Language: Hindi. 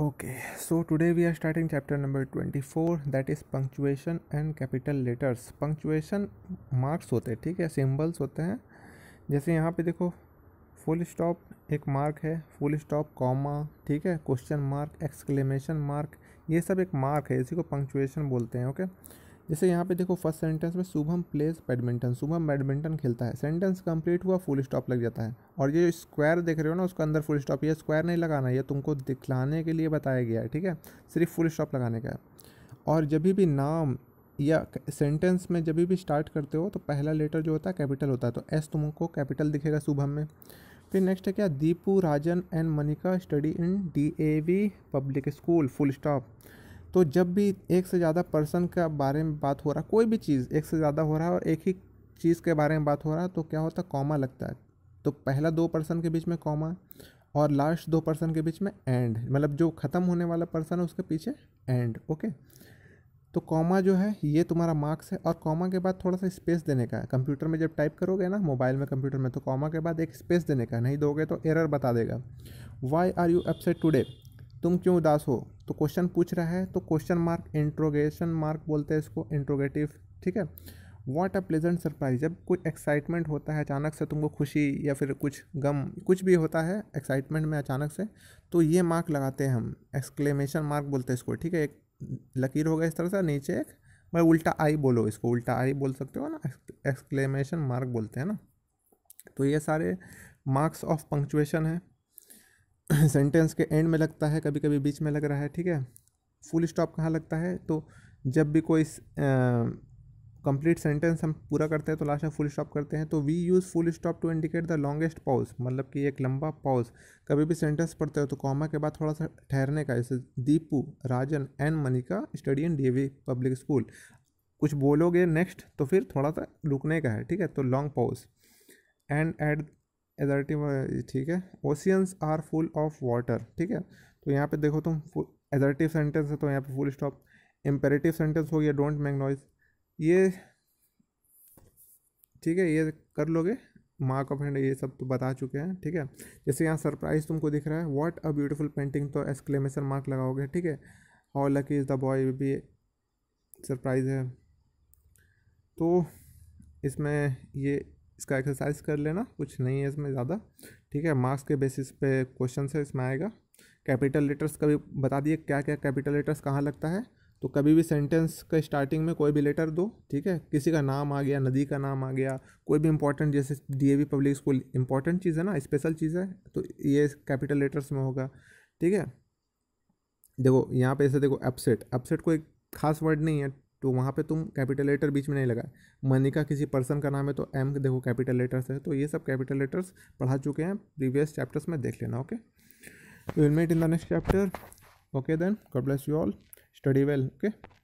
Okay so today we are starting chapter number twenty four that is punctuation and capital letters punctuation marks होते हैं ठीक है सिंबल्स होते हैं जैसे यहाँ पे देखो फुल स्टॉप एक मार्क है फुल स्टॉप कॉमा ठीक है क्वेश्चन मार्क एक्सक्लेमेशन मार्क ये सब एक मार्क है इसी को पंक्चुएशन बोलते हैं ओके okay? जैसे यहाँ पे देखो फर्स्ट सेंटेंस में Shubham plays badminton Shubham badminton खेलता है सेंटेंस कंप्लीट हुआ फुल स्टॉप लग जाता है और ये स्क्वायर देख रहे हो ना उसके अंदर फुल स्टॉप ये स्क्वायर नहीं लगाना ये तुमको दिखलाने के लिए बताया गया है ठीक है सिर्फ फुल स्टॉप लगाने का है और जब भी नाम या सेंटेंस में जब भी स्टार्ट करते हो तो पहला लेटर जो होता है कैपिटल होता है तो एस तुमको कैपिटल दिखेगा शुभम में फिर नेक्स्ट है क्या Deepu Rajan and Manika study in D A V public school full stop तो जब भी एक से ज़्यादा पर्सन का बारे में बात हो रहा कोई भी चीज़ एक से ज़्यादा हो रहा है और एक ही चीज़ के बारे में बात हो रहा है तो क्या होता है कॉमा लगता है तो पहला दो पर्सन के बीच में कॉमा और लास्ट दो पर्सन के बीच में एंड मतलब जो ख़त्म होने वाला पर्सन है उसके पीछे एंड ओके तो कॉमा जो है ये तुम्हारा मार्क्स है और कॉमा के बाद थोड़ा सा स्पेस देने का है कंप्यूटर में जब टाइप करोगे ना मोबाइल में कंप्यूटर में तो कॉमा के बाद एक स्पेस देने का नहीं दोगे तो एरर बता देगा why are you upset today तुम क्यों उदास हो तो क्वेश्चन पूछ रहा है तो क्वेश्चन मार्क इंट्रोगेशन मार्क बोलते हैं इसको इंट्रोगेटिव ठीक है वॉट अ प्लेजेंट सरप्राइज जब कोई एक्साइटमेंट होता है अचानक से तुमको खुशी या फिर कुछ गम कुछ भी होता है एक्साइटमेंट में अचानक से तो ये मार्क लगाते हैं हम एक्सक्लेमेशन मार्क बोलते हैं इसको ठीक है एक लकीर होगा इस तरह से नीचे एक मैं उल्टा आई बोलो इसको उल्टा आई बोल सकते हो ना एक्सक्लेमेशन मार्क बोलते हैं ना तो ये सारे मार्क्स ऑफ पंक्चुएशन है सेंटेंस के एंड में लगता है कभी कभी बीच में लग रहा है ठीक है फुल स्टॉप कहाँ लगता है तो जब भी कोई कंप्लीट सेंटेंस हम पूरा करते हैं तो लास्ट में फुल स्टॉप करते हैं तो we use full stop to indicate the longest pause मतलब कि एक लंबा पॉज कभी भी सेंटेंस पढ़ते हो तो कॉमा के बाद थोड़ा सा ठहरने का जैसे Deepu Rajan and Manika study in D public school कुछ बोलोगे नेक्स्ट तो फिर थोड़ा सा रुकने का है ठीक है तो लॉन्ग पॉज एंड एट एजर्टी ठीक है oceans are full of water ठीक है तो यहाँ पे देखो तुम एजर्टिव सेंटेंस है तो यहाँ पे फुल स्टॉप इम्पेरेटिव सेंटेंस हो गया डोंट मेक नॉइज ये ठीक है ये कर लोगे मार्क ऑफ हैंड ये सब तो बता चुके हैं ठीक है जैसे यहाँ सरप्राइज तुमको दिख रहा है व्हाट अ ब्यूटीफुल पेंटिंग तो एक्सक्लेमेशन मार्क लगाओगे ठीक है how lucky is the boy भी सरप्राइज है तो इसमें ये इसका एक्सरसाइज कर लेना कुछ नहीं है इसमें ज़्यादा ठीक है मार्क्स के बेसिस पे क्वेश्चन है इसमें आएगा कैपिटल लेटर्स कभी बता दिए क्या क्या कैपिटल लेटर्स कहाँ लगता है तो कभी भी सेंटेंस का स्टार्टिंग में कोई भी लेटर दो ठीक है किसी का नाम आ गया नदी का नाम आ गया कोई भी इंपॉर्टेंट जैसे डी पब्लिक स्कूल इंपॉर्टेंट चीज़ है ना स्पेशल चीज़ है तो ये कैपिटल लेटर्स में होगा ठीक है देखो यहाँ पे ऐसे देखो अपसेट अपसेट कोई खास वर्ड नहीं है तो वहाँ पे तुम कैपिटल लेटर बीच में नहीं लगाए मनिका किसी पर्सन का नाम है तो एम देखो कैपिटल लेटर्स है तो ये सब कैपिटल लेटर्स पढ़ा चुके हैं प्रीवियस चैप्टर्स में देख लेना okay will met in the next chapter okay then God bless you all study well okay